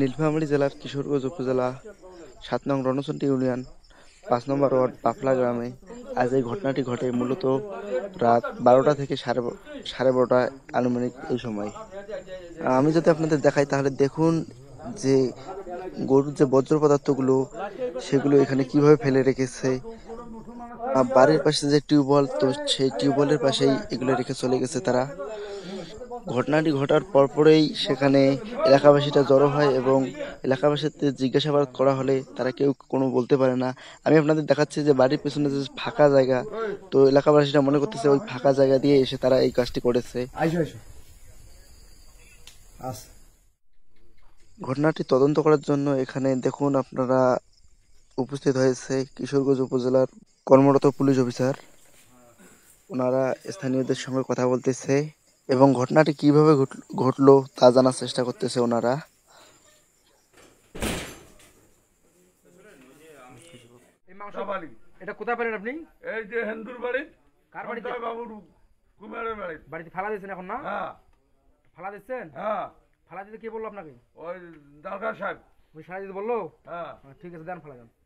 নীলফামারী জেলার কিশোরগঞ্জ উপজেলা সাত নং রণচন্ডী ইউনিয়ন পাঁচ নম্বর ওয়ার্ড পাফলা গ্রামে আজ এই ঘটনাটি ঘটে মূলত রাত বারোটা থেকে সাড়ে সাড়ে বারোটা আনুমানিক এই সময় আমি যদি আপনাদের দেখাই তাহলে দেখুন যে গরুর যে বজ্র পদার্থগুলো সেগুলো এখানে কিভাবে ফেলে রেখেছে বাড়ির পাশে যে টিউবওয়েল তো সেই টিউবওয়েলের পাশেই এগুলো রেখে চলে গেছে তারা ঘটনাটি ঘটার পরপরেই সেখানে এলাকাবাসীটা জড়ো হয় এবং এলাকাবাসীতে জিজ্ঞাসাবাদ করা হলে তারা কেউ কোনো বলতে পারে না আমি আপনাদের দেখাচ্ছি যে বাড়ির পেছনে যে ফাঁকা জায়গা তো এলাকাবাসীরা মনে করতেছে ওই ফাঁকা জায়গা দিয়ে এসে তারা এই কাজটি করেছে ঘটনাটি তদন্ত করার জন্য এখানে দেখুন আপনারা উপস্থিত হয়েছে কিশোরগঞ্জ উপজেলার কর্মরত পুলিশ অফিসার ওনারা স্থানীয়দের সঙ্গে কথা বলতেছে এবং ঘটনাটি কিভাবে ঘটলো তা জানার চেষ্টা করতেছে ওনারা এটা কোথায় পারেন আপনি এই যে হেন্দুর বাড়ি কার বাড়িতে বাবুর কুমারের বাড়ি বাড়িতে ফালা দিয়েছেন এখন না হ্যাঁ ফালা দিচ্ছেন হ্যাঁ ফালা দিতে কে বললো আপনাকে ওই দরকার সাহেব ওই সাহেব বললো হ্যাঁ ঠিক আছে দেন ফালা দেন